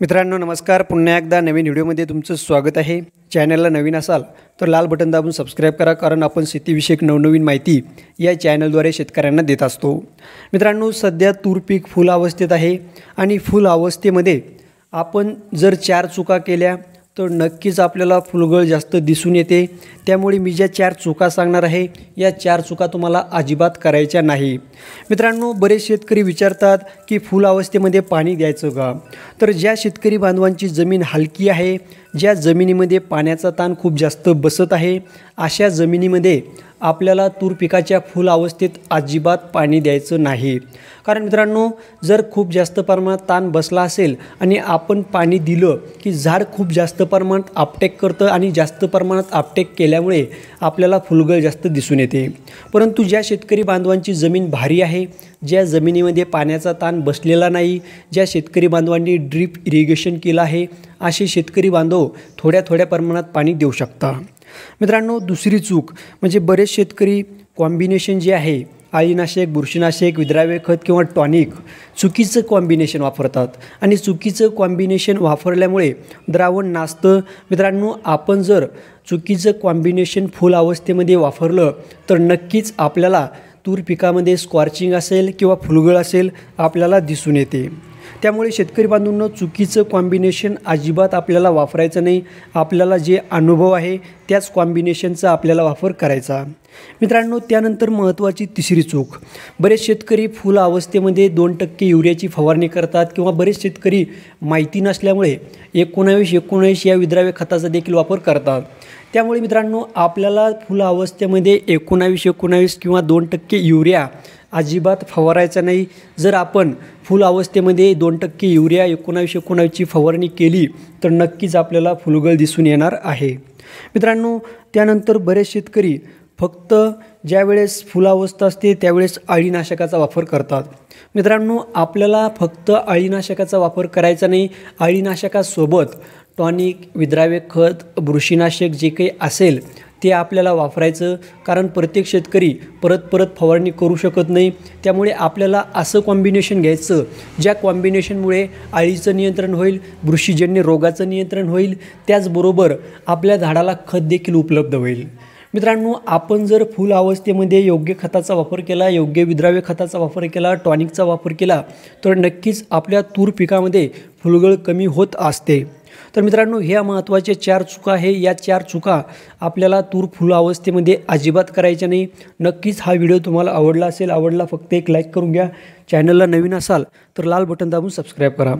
मित्रांनो नमस्कार पुन्हा एकदा नवीन व्हिडिओमध्ये तुमचं स्वागत आहे चॅनलला नवीन असाल तर लाल बटन दाबून सबस्क्राईब करा कारण आपण शेतीविषयक नवनवीन माहिती या चॅनलद्वारे शेतकऱ्यांना देत असतो मित्रांनो सध्या तूर पीक फुल अवस्थेत आहे आणि फुल अवस्थेमध्ये आपण जर चार चुका केल्या तर नक्कीच आपल्याला फुलगळ जास्त दिसून येते त्यामुळे मी ज्या चार चुका सांगणार आहे या चार चुका तुम्हाला अजिबात करायच्या नाही मित्रांनो बरेच शेतकरी विचारतात की फुल अवस्थेमध्ये पाणी द्यायचं का तर ज्या शेतकरी बांधवांची जमीन हलकी आहे ज्या जमिनीमध्ये पाण्याचा ताण खूप जास्त बसत आहे अशा जमिनीमध्ये आपल्याला तूर पिकाच्या फुल अवस्थेत अजिबात पाणी द्यायचं नाही कारण मित्रांनो जर खूप जास्त प्रमाणात ताण बसला असेल आणि आपण पाणी दिलं की झाड खूप जास्त प्रमाणात आपटेक करतं आणि जास्त प्रमाणात आपटेक केल्यामुळे आपल्याला फुलगळ जास्त दिसून येते परंतु ज्या शेतकरी बांधवांची जमीन भारी आहे ज्या जमिनीमध्ये पाण्याचा ताण बसलेला नाही ज्या शेतकरी बांधवांनी ड्रीप इरिगेशन केलं आहे असे शेतकरी बांधव थोड्या थोड्या प्रमाणात पाणी देऊ शकता मित्रांनो दुसरी चूक म्हणजे बरेच शेतकरी कॉम्बिनेशन जे आहे आळीनाशक बुरशीनाशक विद्राव्य खत किंवा टॉनिक चुकीचं कॉम्बिनेशन वापरतात आणि चुकीचं कॉम्बिनेशन वापरल्यामुळे द्रावण नाचतं मित्रांनो आपण जर चुकीचं कॉम्बिनेशन फुल अवस्थेमध्ये वापरलं तर नक्कीच आपल्याला तूर पिकामध्ये स्कॉर्चिंग असेल किंवा फुलगळ असेल आपल्याला दिसून येते त्यामुळे शेतकरी बांधूंनो चुकीचं कॉम्बिनेशन अजिबात आपल्याला वापरायचं नाही आपल्याला जे अनुभव आहे त्याच कॉम्बिनेशनचा आपल्याला वापर करायचा मित्रांनो त्यानंतर महत्त्वाची तिसरी चूक बरेच शेतकरी फुल अवस्थेमध्ये दोन टक्के युरियाची फवारणी करतात किंवा बरेच शेतकरी माहिती नसल्यामुळे एकोणावीस एकोणावीस या विद्राव्य खताचा देखील वापर करतात त्यामुळे मित्रांनो आपल्याला फुल अवस्थेमध्ये एकोणावीस एकोणावीस किंवा दोन टक्के युरिया अजिबात फवारायचा नाही जर आपण फुल अवस्थेमध्ये दोन टक्के युरिया एकोणावीस एकोणावीसची फवारणी केली तर नक्कीच आपल्याला फुलगळ दिसून येणार आहे मित्रांनो त्यानंतर बरेच शेतकरी फक्त ज्यावेळेस फुलावस्था असते त्यावेळेस अळीनाशकाचा वापर करतात मित्रांनो आपल्याला फक्त अळीनाशकाचा वापर करायचा नाही अळीनाशकासोबत टॉनिक विद्राव्य खत बुरशीनाशक जे काही असेल ते आपल्याला वापरायचं कारण प्रत्येक शेतकरी परत परत फवारणी करू शकत नाही त्यामुळे आपल्याला असं कॉम्बिनेशन घ्यायचं ज्या कॉम्बिनेशनमुळे आळीचं नियंत्रण होईल बुरशीजन्य रोगाचं नियंत्रण होईल त्याचबरोबर आपल्या झाडाला खत देखील उपलब्ध होईल मित्रांनो आपण जर फुल अवस्थेमध्ये योग्य खताचा वापर केला योग्य विद्राव्य खताचा वापर केला टॉनिकचा वापर केला तर नक्कीच आपल्या तूर पिकामध्ये फुलगळ कमी होत असते तर मित्रांनो ह्या महत्त्वाच्या चार चुका आहे या चार चुका आपल्याला तूर फुल अवस्थेमध्ये अजिबात करायच्या नाही नक्कीच हा व्हिडिओ तुम्हाला आवडला असेल आवडला फक्त एक लाईक करून घ्या चॅनलला नवीन असाल तर लाल बटन दाबून सबस्क्राईब करा